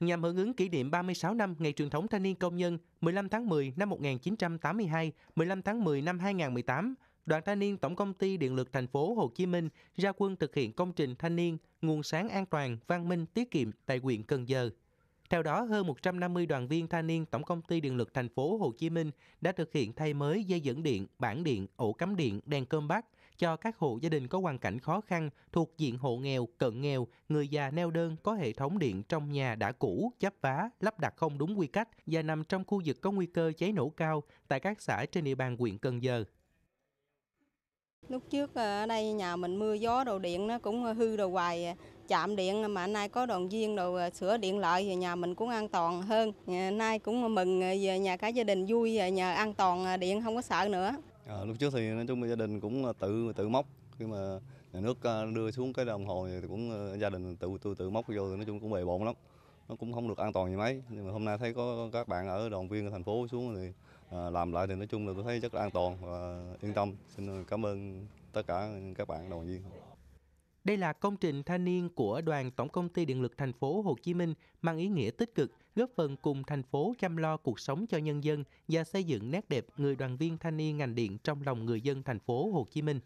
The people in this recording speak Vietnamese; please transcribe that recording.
nhằm hưởng ứng kỷ niệm 36 năm Ngày truyền thống thanh niên công nhân 15 tháng 10 năm 1982, 15 tháng 10 năm 2018, Đoàn Thanh niên Tổng công ty Điện lực thành phố Hồ Chí Minh ra quân thực hiện công trình thanh niên nguồn sáng an toàn, văn minh, tiết kiệm tại huyện Cần Giờ. Theo đó, hơn 150 đoàn viên thanh niên Tổng công ty Điện lực thành phố Hồ Chí Minh đã thực hiện thay mới dây dẫn điện, bảng điện, ổ cắm điện, đèn cơm bát, cho các hộ gia đình có hoàn cảnh khó khăn thuộc diện hộ nghèo, cận nghèo, người già neo đơn có hệ thống điện trong nhà đã cũ, chắp vá, lắp đặt không đúng quy cách và nằm trong khu vực có nguy cơ cháy nổ cao tại các xã trên địa bàn huyện Cần Giờ. Lúc trước ờ, ở đây nhà mình mưa gió đồ điện nó cũng ờ, hư đồ hoài ờ, chạm điện mà nay có đoàn viên đồ sửa điện lại thì nhà mình cũng an toàn hơn. Nay cũng mừng về nhà cả gia đình vui nhờ an toàn điện không có sợ nữa. À, lúc trước thì nói chung gia đình cũng tự tự móc khi mà nhà nước đưa xuống cái đồng hồ thì cũng gia đình tự tôi tự móc vô nói chung cũng bề bộn lắm nó cũng không được an toàn gì mấy nhưng mà hôm nay thấy có các bạn ở đoàn viên ở thành phố xuống thì Ờ, làm lại thì nói chung là tôi thấy rất là an toàn và yên tâm. Xin cảm ơn tất cả các bạn đoàn viên. Đây là công trình thanh niên của đoàn Tổng công ty Điện lực thành phố Hồ Chí Minh mang ý nghĩa tích cực, góp phần cùng thành phố chăm lo cuộc sống cho nhân dân và xây dựng nét đẹp người đoàn viên thanh niên ngành điện trong lòng người dân thành phố Hồ Chí Minh.